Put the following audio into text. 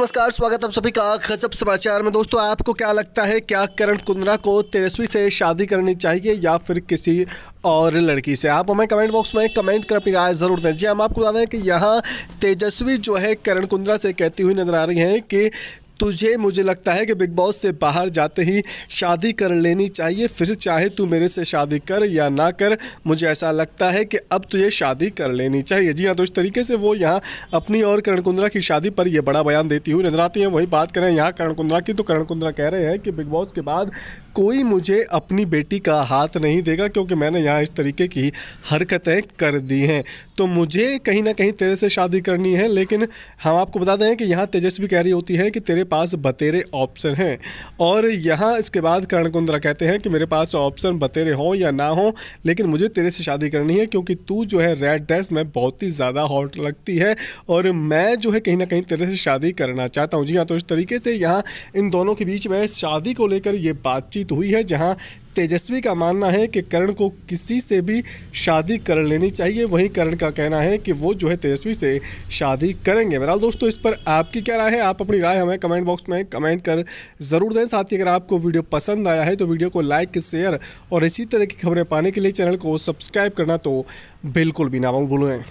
नमस्कार स्वागत आप सभी का खजब समाचार में दोस्तों आपको क्या लगता है क्या करण कुंद्रा को तेजस्वी से शादी करनी चाहिए या फिर किसी और लड़की से आप हमें कमेंट बॉक्स में कमेंट कर अपनी राय ज़रूर दें जी हम आपको बता दें कि यहाँ तेजस्वी जो है करण कुंद्रा से कहती हुई नज़र आ रही हैं कि तुझे मुझे लगता है कि बिग बॉस से बाहर जाते ही शादी कर लेनी चाहिए फिर चाहे तू मेरे से शादी कर या ना कर मुझे ऐसा लगता है कि अब तुझे शादी कर लेनी चाहिए जी हाँ तो इस तरीके से वो यहाँ अपनी और करण कुंद्रा की शादी पर यह बड़ा बयान देती हुई नजर आती है वही बात करें यहाँ करण कुंद्रा की तो करण कुंद्रा कह रहे हैं कि बिग बॉस के बाद कोई मुझे अपनी बेटी का हाथ नहीं देगा क्योंकि मैंने यहाँ इस तरीके की हरकतें कर दी हैं तो मुझे कहीं ना कहीं तेरे से शादी करनी है लेकिन हम आपको बता दें कि यहाँ तेजस्वी कह रही होती है कि तेरे पास बतेरे ऑप्शन हैं और यहाँ इसके बाद करण कुंद्रा कहते हैं कि मेरे पास ऑप्शन बतेरे हों या ना हो लेकिन मुझे तेरे से शादी करनी है क्योंकि तू जो है रेड ड्रेस में बहुत ही ज़्यादा हॉट लगती है और मैं जो है कहीं ना कहीं तेरे से शादी करना चाहता हूँ जी हाँ तो इस तरीके से यहाँ इन दोनों के बीच में शादी को लेकर ये बातचीत बातचीत हुई है जहां तेजस्वी का मानना है कि करण को किसी से भी शादी कर लेनी चाहिए वहीं करण का कहना है कि वो जो है तेजस्वी से शादी करेंगे बहरहाल दोस्तों इस पर आपकी क्या राय है आप अपनी राय हमें कमेंट बॉक्स में कमेंट कर ज़रूर दें साथ ही अगर आपको वीडियो पसंद आया है तो वीडियो को लाइक शेयर और इसी तरह की खबरें पाने के लिए चैनल को सब्सक्राइब करना तो बिल्कुल भी ना भूलें